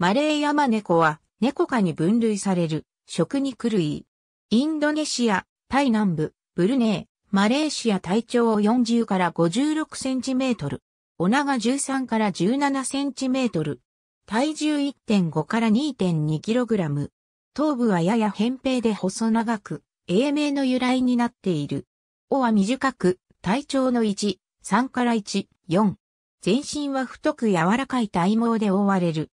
マレーヤマネコは、ネコ科に分類される、食肉類。インドネシア、タイ南部、ブルネー、マレーシア体長40から56センチメートル。おが13から17センチメートル。体重1.5から2.2キログラム。頭部はやや扁平で細長く、英名の由来になっている。尾は短く、体長の1、3から1、4。全身は太く柔らかい体毛で覆われる。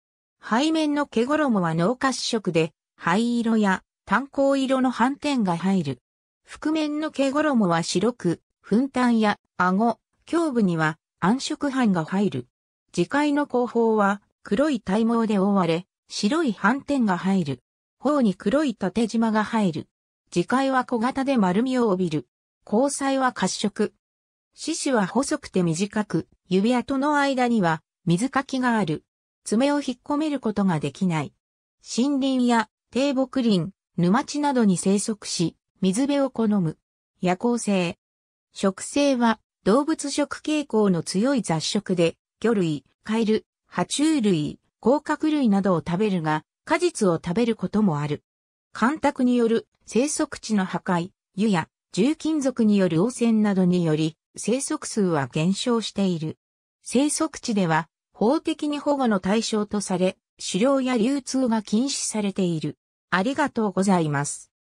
背面の毛衣は濃褐色で、灰色や炭鉱色の斑点が入る。覆面の毛衣は白く、粉炭や顎、胸部には暗色斑が入る。磁界の後方は黒い体毛で覆われ、白い斑点が入る。頬に黒い縦縞が入る。磁界は小型で丸みを帯びる。交際は褐色。獅子は細くて短く、指跡の間には水かきがある。爪を引っ込めることができない。森林や低木林、沼地などに生息し、水辺を好む。夜行性。食性は動物食傾向の強い雑食で、魚類、カエル、爬虫類、甲殻類などを食べるが、果実を食べることもある。干拓による生息地の破壊、湯や重金属による汚染などにより、生息数は減少している。生息地では法的に保護の対象とされ、狩猟や流通が禁止されている。ありがとうございます。